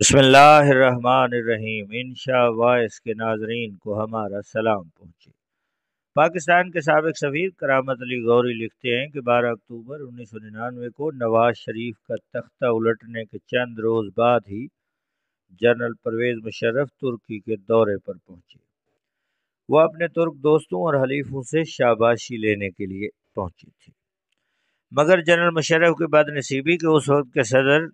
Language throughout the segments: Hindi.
बसमीम इन वाइस के नाजरीन को हमारा सलाम पहुँचे पाकिस्तान के सबक सफ़ीर करामत अली गौरी लिखते हैं कि 12 अक्टूबर उन्नीस सौ निन्यानवे को नवाज शरीफ का तख्ता उलटने के चंद रोज़ बाद ही जनरल परवेज़ मुशर्रफ तुर्की के दौरे पर पहुँचे वह अपने तुर्क दोस्तों और हलीफों से शाबाशी लेने के लिए पहुँचे थे मगर जनरल मुशर्रफ की बदनसीबी के उस वक्त के सदर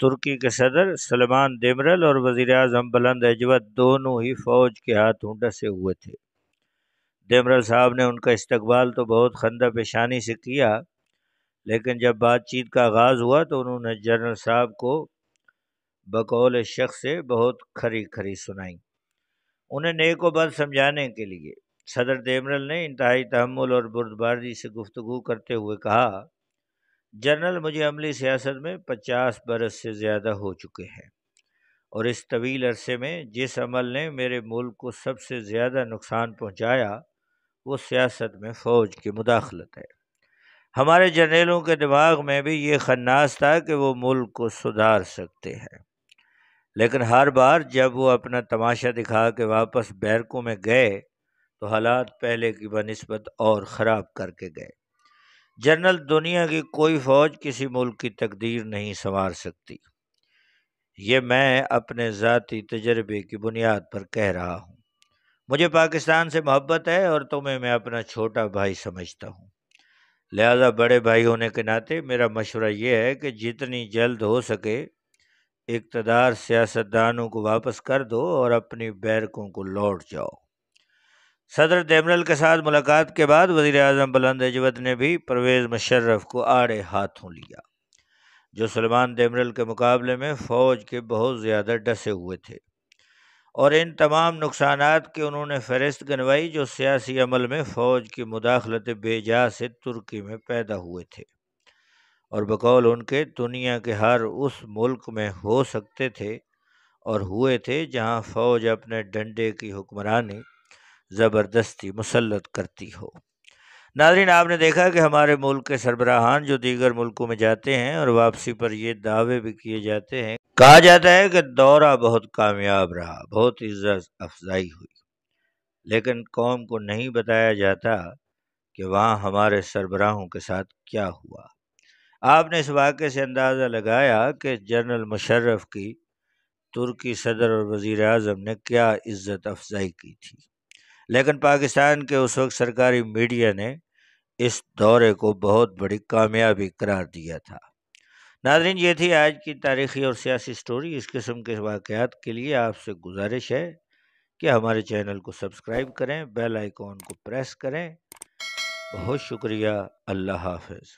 तुर्की के सदर सलमान देमरल और वजीर अजम बुलंद अजवत दोनों ही फ़ौज के हाथों डसे हुए थे देमरल साहब ने उनका इस्तकबाल तो बहुत खंदा पेशानी से किया लेकिन जब बातचीत का आगाज़ हुआ तो उन्होंने जनरल साहब को बकौल शख्स से बहुत खरी खरी सुनाई उन्हें नेक व बद समझाने के लिए सदर देमरल ने इंतहाई तहमुल और बुरदबारी से गुफ्तु करते हुए कहा जनरल मुझे अमली सियासत में पचास बरस से ज़्यादा हो चुके हैं और इस तवील अरसे में जिस अमल ने मेरे मुल्क को सबसे ज़्यादा नुकसान पहुँचाया वो सियासत में फ़ौज की मुदाखलत है हमारे जनरलों के दिमाग में भी ये खन्नास था कि वो मुल्क को सुधार सकते हैं लेकिन हर बार जब वो अपना तमाशा दिखा के वापस बैरकों में गए तो हालात पहले की बनस्बत और ख़राब करके गए जनरल दुनिया की कोई फ़ौज किसी मुल्क की तकदीर नहीं संवार सकती ये मैं अपने ज़ाती तजर्बे की बुनियाद पर कह रहा हूँ मुझे पाकिस्तान से मोहब्बत है और तुम्हें मैं अपना छोटा भाई समझता हूँ लिहाजा बड़े भाई होने के नाते मेरा मशवरा यह है कि जितनी जल्द हो सके इकतदार सियासतदानों को वापस कर दो और अपनी बैरकों को लौट जाओ सदर जमरल के साथ मुलाकात के बाद वजीर अजम बुलंद एजवत ने भी परवेज़ मुशर्रफ को आड़े हाथों लिया जो सलमान देमरल के मुकाबले में फ़ौज के बहुत ज़्यादा डसे हुए थे और इन तमाम नुकसान के उन्होंने फहरिस्त गनवाई जो सियासी अमल में फ़ौज की मुदाखलत बेजा से तुर्की में पैदा हुए थे और बकौल उनके दुनिया के हर उस मुल्क में हो सकते थे और हुए थे जहाँ फ़ौज अपने डंडे की हुक्मरानी ज़बरदस्ती मुसलत करती हो नाजरीन आपने देखा कि हमारे मुल्क के सरबराहान जो दीगर मुल्कों में जाते हैं और वापसी पर ये दावे भी किए जाते हैं कहा जाता है कि दौरा बहुत कामयाब रहा बहुत इज्जत अफजाई हुई लेकिन कौम को नहीं बताया जाता कि वहाँ हमारे सरबराहों के साथ क्या हुआ आपने इस वाक़े से अंदाज़ा लगाया कि जनरल मुशर्रफ की तुर्की सदर और वज़ी अजम ने क्या इज़्ज़त अफजाई की थी लेकिन पाकिस्तान के उस वक्त सरकारी मीडिया ने इस दौरे को बहुत बड़ी कामयाबी करार दिया था नाजरीन ये थी आज की तारीखी और सियासी स्टोरी इस किस्म के वाक़ात के लिए आपसे गुजारिश है कि हमारे चैनल को सब्सक्राइब करें बेल आइकॉन को प्रेस करें बहुत शुक्रिया अल्लाह हाफिज़